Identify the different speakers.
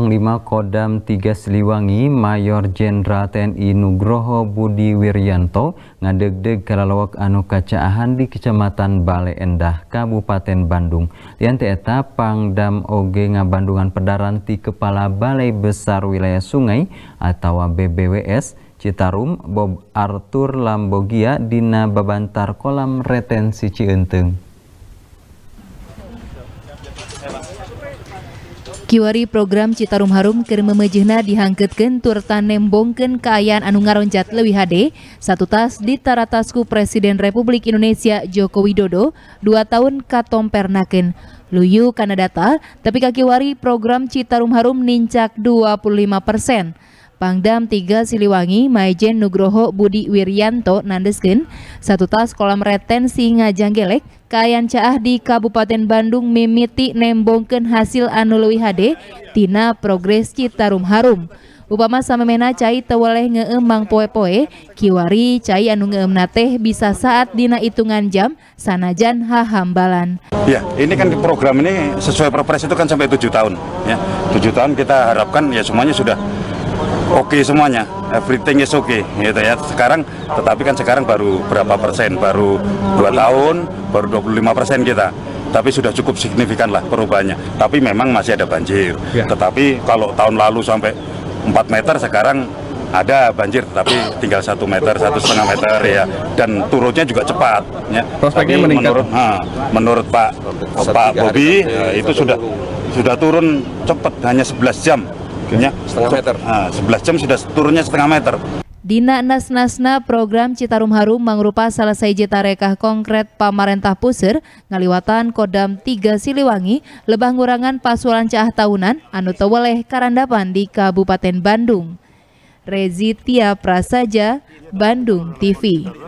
Speaker 1: Panglima Kodam 3 Siliwangi Mayor Jenderal TNI Nugroho Budi Wiryanto ngadeg-deg anu kacaahan di Kecamatan Bale Endah Kabupaten Bandung. Lian eta Pangdam Oge ngabandungan pedaran ti Kepala Balai Besar Wilayah Sungai atau BBWS Citarum Bob Arthur Lambogia dina Babantar Kolam Retensi Cienteng.
Speaker 2: Kiwari program Citarum Harum keur memejehna dihangkeutkeun tur tanembongkeun kaayaan anu ngaroncat leuwih hade satu tas di taratasku Presiden Republik Indonesia Joko Widodo dua tahun katompernakeun. Luyu kana data, tapi kakiwari program Citarum Harum nincak 25 persen. Pangdam 3 Siliwangi Maijen Nugroho Budi Wiryanto nandeskeun satu tas kolam retensi Ngajanggelek Kayan Caah di Kabupaten Bandung mimiti nembongken hasil anului HD, tina progres Citarum Harum. Upama samemena cai teweleh ngeemang poe-poe, kiwari cai anu ngeemna teh bisa saat dina hitungan jam sanajan hahambalan.
Speaker 3: Ya, ini kan program ini sesuai perpres itu kan sampai tujuh tahun ya. tujuh tahun kita harapkan ya semuanya sudah oke okay semuanya, everything is okay gitu ya. Sekarang, tetapi kan sekarang baru berapa persen, baru dua tahun, baru 25 persen kita. Tapi sudah cukup signifikan lah perubahannya. Tapi memang masih ada banjir. Ya. Tetapi kalau tahun lalu sampai 4 meter, sekarang ada banjir tapi tinggal satu meter satu setengah meter ya dan turunnya juga cepat ya prospeknya tapi meningkat menurut ha, menurut Pak Pak Bobi itu sudah sudah turun cepat hanya 11 jam Ya, setengah meter. Nah, 11 jam sudah turunnya setengah meter.
Speaker 2: Dina Nasnasna program Citarum Harum mangrupa salah seiji tarekah konkret pamarentah pusir ngaliwatan Kodam 3 Siliwangi lebah ngurangan pasulan cah tahunan anu teweleh karandapan di Kabupaten Bandung. Rezitia Prasaja, Bandung TV.